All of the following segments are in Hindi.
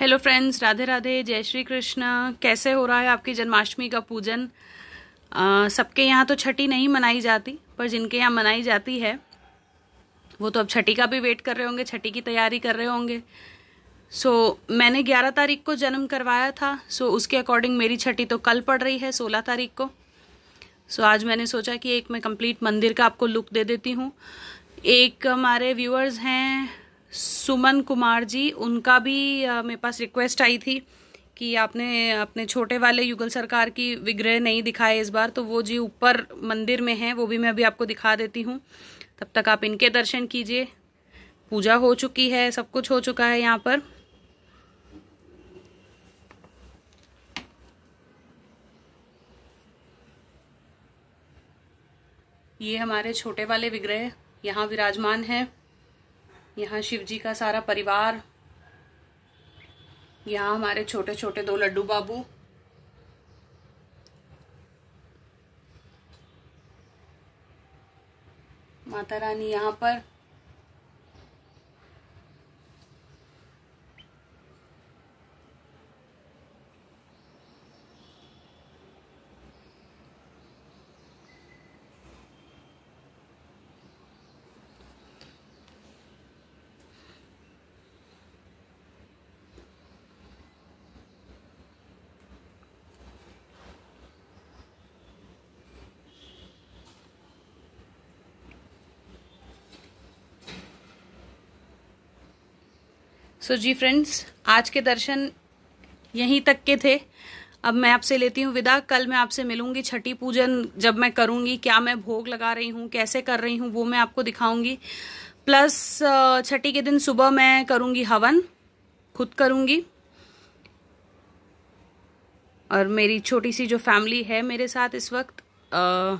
हेलो फ्रेंड्स राधे राधे जय श्री कृष्ण कैसे हो रहा है आपकी जन्माष्टमी का पूजन सबके यहाँ तो छठी नहीं मनाई जाती पर जिनके यहाँ मनाई जाती है वो तो अब छठी का भी वेट कर रहे होंगे छठी की तैयारी कर रहे होंगे सो so, मैंने 11 तारीख को जन्म करवाया था सो so, उसके अकॉर्डिंग मेरी छठी तो कल पड़ रही है 16 तारीख को सो so, आज मैंने सोचा कि एक मैं कंप्लीट मंदिर का आपको लुक दे देती हूँ एक हमारे व्यूअर्स हैं सुमन कुमार जी उनका भी मेरे पास रिक्वेस्ट आई थी कि आपने अपने छोटे वाले युगल सरकार की विग्रह नहीं दिखाए इस बार तो वो जी ऊपर मंदिर में हैं वो भी मैं अभी आपको दिखा देती हूँ तब तक आप इनके दर्शन कीजिए पूजा हो चुकी है सब कुछ हो चुका है यहाँ पर ये हमारे छोटे वाले विग्रह यहाँ विराजमान हैं यहाँ शिव जी का सारा परिवार यहाँ हमारे छोटे छोटे दो लड्डू बाबू माता रानी यहाँ पर सो जी फ्रेंड्स आज के दर्शन यहीं तक के थे अब मैं आपसे लेती हूँ विदा कल मैं आपसे मिलूंगी छठी पूजन जब मैं करूँगी क्या मैं भोग लगा रही हूँ कैसे कर रही हूँ वो मैं आपको दिखाऊंगी प्लस छठी के दिन सुबह मैं करूँगी हवन खुद करूँगी और मेरी छोटी सी जो फैमिली है मेरे साथ इस वक्त आ,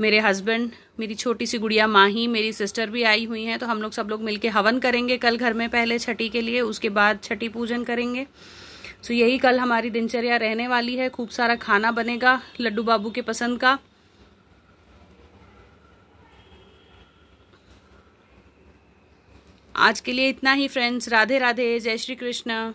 मेरे हस्बैंड मेरी छोटी सी गुड़िया माही मेरी सिस्टर भी आई हुई हैं तो हम लोग सब लोग मिलके हवन करेंगे कल घर में पहले छठी के लिए उसके बाद छठी पूजन करेंगे सो तो यही कल हमारी दिनचर्या रहने वाली है खूब सारा खाना बनेगा लड्डू बाबू के पसंद का आज के लिए इतना ही फ्रेंड्स राधे राधे जय श्री कृष्ण